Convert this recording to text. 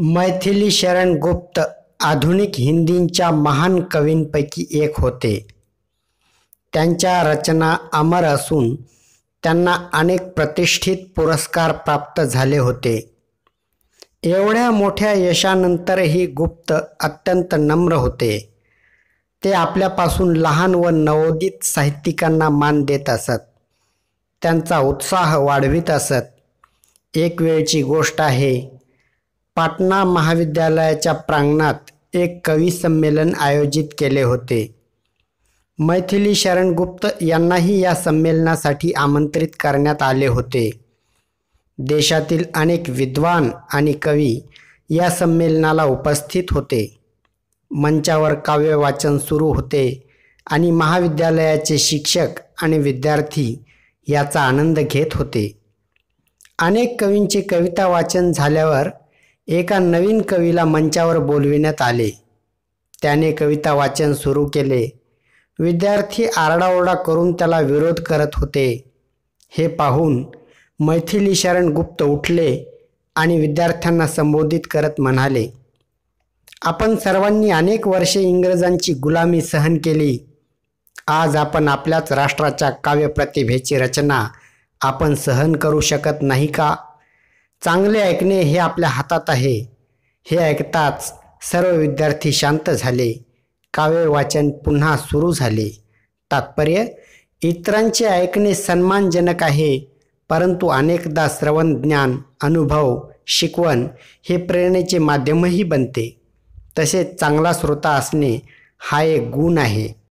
मैथिली शरण गुप्त आधुनिक हिंदींच्या महान कवींपैकी एक होते त्यांच्या रचना अमर असून त्यांना अनेक प्रतिष्ठित पुरस्कार प्राप्त झाले होते एवढ्या मोठ्या यशानंतरही गुप्त अत्यंत नम्र होते ते आपल्यापासून लहान व नवोदित साहित्यिकांना मान देत असत त्यांचा उत्साह वाढवित असत एक वेळची गोष्ट आहे पाटणा महाविद्यालयाच्या प्रांगणात एक कवी संमेलन आयोजित केले होते मैथिली शरण गुप्त यांनाही या संमेलनासाठी आमंत्रित करण्यात आले होते देशातील अनेक विद्वान आणि कवी या संमेलनाला उपस्थित होते मंचावर काव्य वाचन सुरू होते आणि महाविद्यालयाचे शिक्षक आणि विद्यार्थी याचा आनंद घेत होते अनेक कवींचे कविता वाचन झाल्यावर एका नवीन कवीला मंचावर बोलविण्यात आले त्याने कविता वाचन सुरू केले विद्यार्थी आरडाओरडा करून त्याला विरोध करत होते हे पाहून मैथिली शरण गुप्त उठले आणि विद्यार्थ्यांना संबोधित करत म्हणाले आपण सर्वांनी अनेक वर्षे इंग्रजांची गुलामी सहन केली आज आपण आपल्याच राष्ट्राच्या काव्यप्रतिभेची रचना आपण सहन करू शकत नाही का चांगले ऐकणे हे आपल्या हातात आहे हे ऐकताच सर्व विद्यार्थी शांत झाले काव्य वाचन पुन्हा सुरू झाले तात्पर्य इतरांचे ऐकणे सन्मानजनक आहे परंतु अनेकदा श्रवण ज्ञान अनुभव शिकवण हे प्रेरणेचे माध्यमही बनते तसेच चांगला श्रोता असणे हा एक गुण आहे